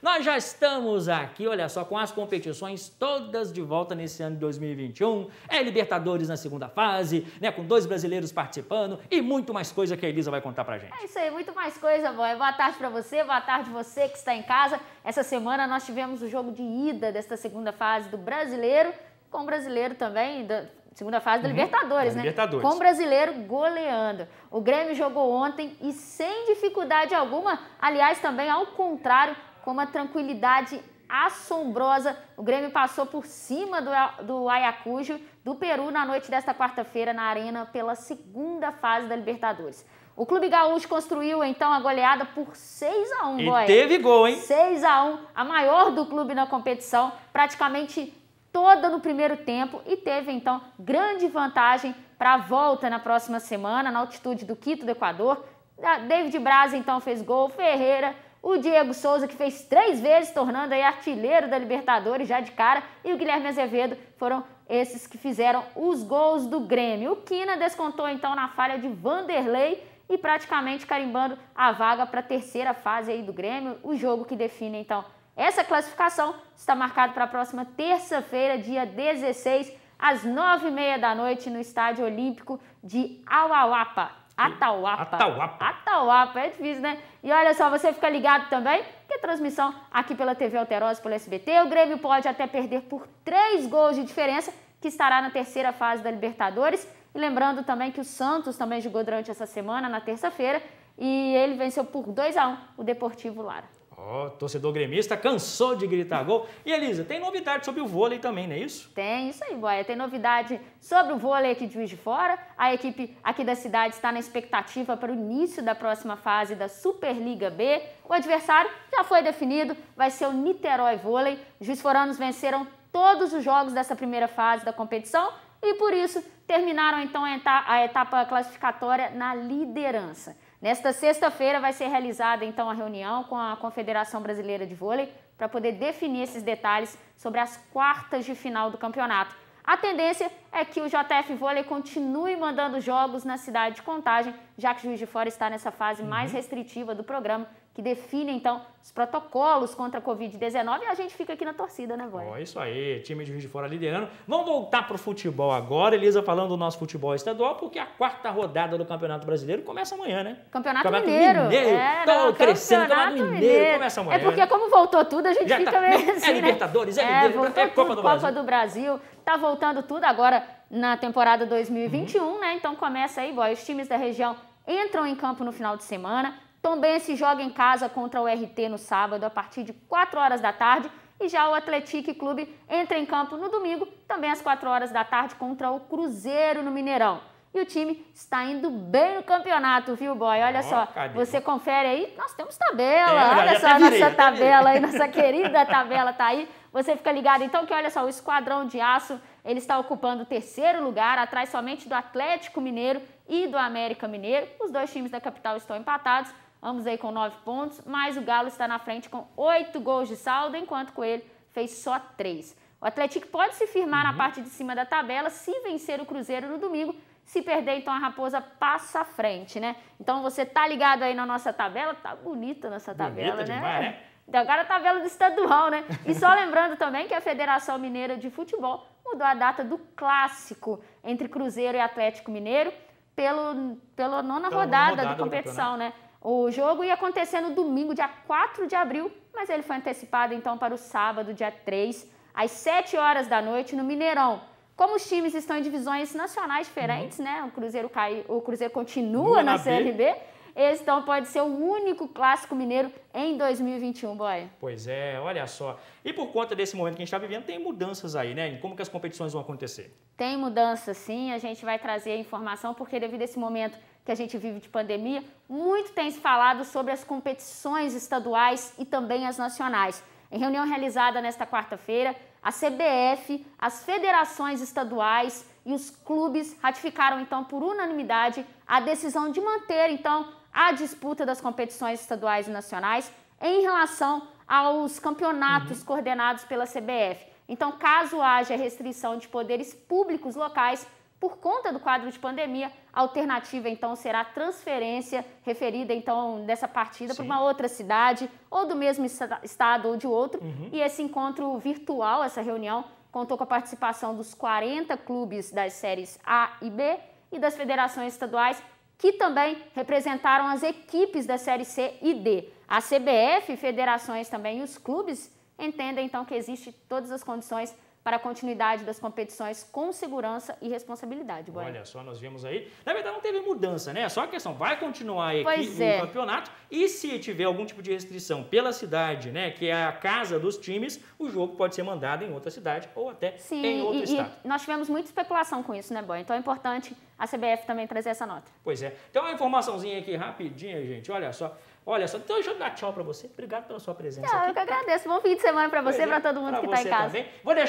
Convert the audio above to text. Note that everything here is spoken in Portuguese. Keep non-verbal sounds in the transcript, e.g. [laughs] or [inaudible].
Nós já estamos aqui, olha só, com as competições todas de volta nesse ano de 2021. É Libertadores na segunda fase, né? Com dois brasileiros participando e muito mais coisa que a Elisa vai contar pra gente. É isso aí, muito mais coisa, boy. Boa tarde pra você, boa tarde você que está em casa. Essa semana nós tivemos o jogo de ida desta segunda fase do brasileiro, com o brasileiro também, da segunda fase da uhum. Libertadores, da né? Libertadores. Com o brasileiro goleando. O Grêmio jogou ontem e sem dificuldade alguma, aliás, também ao contrário com uma tranquilidade assombrosa. O Grêmio passou por cima do, do Ayacujo, do Peru, na noite desta quarta-feira na Arena pela segunda fase da Libertadores. O Clube Gaúcho construiu então a goleada por 6 a 1 E teve gol, hein? 6 a 1 a maior do clube na competição, praticamente toda no primeiro tempo e teve então grande vantagem para a volta na próxima semana, na altitude do Quito do Equador. David Braz então fez gol, Ferreira, o Diego Souza, que fez três vezes, tornando aí artilheiro da Libertadores já de cara, e o Guilherme Azevedo foram esses que fizeram os gols do Grêmio. O Quina descontou então na falha de Vanderlei e praticamente carimbando a vaga para a terceira fase aí do Grêmio, o jogo que define então essa classificação está marcado para a próxima terça-feira, dia 16, às nove e meia da noite, no Estádio Olímpico de Auauapa. Atauapa. Atauapa. Atauapa, é difícil, né? E olha só, você fica ligado também, que a transmissão aqui pela TV Alterosa, pelo SBT, o Grêmio pode até perder por três gols de diferença, que estará na terceira fase da Libertadores. E lembrando também que o Santos também jogou durante essa semana, na terça-feira, e ele venceu por 2 a 1 um, o Deportivo Lara. Ó, oh, torcedor gremista cansou de gritar gol. E Elisa, tem novidade sobre o vôlei também, não é isso? Tem, isso aí, Boia. Tem novidade sobre o vôlei aqui de Juiz de Fora. A equipe aqui da cidade está na expectativa para o início da próxima fase da Superliga B. O adversário já foi definido, vai ser o Niterói Vôlei. Os juiz foranos venceram todos os jogos dessa primeira fase da competição e por isso terminaram então a etapa classificatória na liderança. Nesta sexta-feira vai ser realizada então a reunião com a Confederação Brasileira de Vôlei para poder definir esses detalhes sobre as quartas de final do campeonato. A tendência é que o JF Vôlei continue mandando jogos na cidade de Contagem, já que o Juiz de Fora está nessa fase mais uhum. restritiva do programa, que define então os protocolos contra a Covid-19 e a gente fica aqui na torcida, né, Boy? Oh, isso aí, time de de Fora liderando. Vamos voltar para o futebol agora, Elisa, falando do nosso futebol estadual, porque a quarta rodada do Campeonato Brasileiro começa amanhã, né? Campeonato, Campeonato Mineiro. Mineiro. É, não, crescendo, Campeonato Mineiro. Mineiro começa amanhã. É porque né? como voltou tudo, a gente Já fica tá, meio é assim, né? é, é Libertadores, é, Mineiro, é Copa, tudo, do, Copa do Brasil. Tá voltando tudo agora na temporada 2021, uhum. né? Então começa aí, Boy, os times da região entram em campo no final de semana. Tombense joga em casa contra o RT no sábado a partir de 4 horas da tarde e já o Atlético Clube entra em campo no domingo, também às 4 horas da tarde contra o Cruzeiro no Mineirão. E o time está indo bem no campeonato, viu, boy? Olha oh, só, cadê? você confere aí, nós temos tabela, é, olha só a virei, nossa tabela aí, nossa [laughs] querida tabela tá aí. Você fica ligado então que olha só, o Esquadrão de Aço, ele está ocupando o terceiro lugar, atrás somente do Atlético Mineiro e do América Mineiro. Os dois times da capital estão empatados Vamos aí com nove pontos, mas o Galo está na frente com oito gols de saldo, enquanto o Coelho fez só três. O Atlético pode se firmar uhum. na parte de cima da tabela se vencer o Cruzeiro no domingo. Se perder, então a Raposa passa à frente, né? Então você tá ligado aí na nossa tabela, tá bonita a nossa tabela, bonita né? Demais, né? agora a tá tabela do estadual, né? E só lembrando também que a Federação Mineira de Futebol mudou a data do clássico entre Cruzeiro e Atlético Mineiro pelo, pela nona, pela rodada, nona rodada, da competição, né? O jogo ia acontecer no domingo, dia 4 de abril, mas ele foi antecipado então para o sábado, dia 3, às 7 horas da noite, no Mineirão. Como os times estão em divisões nacionais diferentes, uhum. né? O Cruzeiro, cai, o Cruzeiro continua Boa na, CRB. Série B. Esse então pode ser o único clássico mineiro em 2021, boy. Pois é, olha só. E por conta desse momento que a gente está vivendo, tem mudanças aí, né? como que as competições vão acontecer? Tem mudanças, sim. A gente vai trazer a informação porque devido a esse momento que a gente vive de pandemia, muito tem se falado sobre as competições estaduais e também as nacionais. Em reunião realizada nesta quarta-feira, a CBF, as federações estaduais e os clubes ratificaram então por unanimidade a decisão de manter então a disputa das competições estaduais e nacionais em relação aos campeonatos uhum. coordenados pela CBF. Então, caso haja restrição de poderes públicos locais por conta do quadro de pandemia, a alternativa então será a transferência referida então dessa partida para uma outra cidade ou do mesmo estado ou de outro. Uhum. E esse encontro virtual, essa reunião, contou com a participação dos 40 clubes das séries A e B e das federações estaduais que também representaram as equipes da série C e D. A CBF, federações também e os clubes entendem então que existe todas as condições para a continuidade das competições com segurança e responsabilidade. Boa. Olha só, nós vimos aí. Na verdade, não teve mudança, né? É só a questão vai continuar aqui pois o é. campeonato e se tiver algum tipo de restrição pela cidade, né, que é a casa dos times, o jogo pode ser mandado em outra cidade ou até Sim, em outro e, estado. E nós tivemos muita especulação com isso, né, Boy? Então é importante a CBF também trazer essa nota. Pois é. Então, uma informaçãozinha aqui rapidinha, gente. Olha só. Olha só, então deixa eu dar tchau para você. Obrigado pela sua presença. Tchau, aqui. eu que agradeço. Bom fim de semana para você, e é. para todo mundo que está em casa. Também. Vou deixar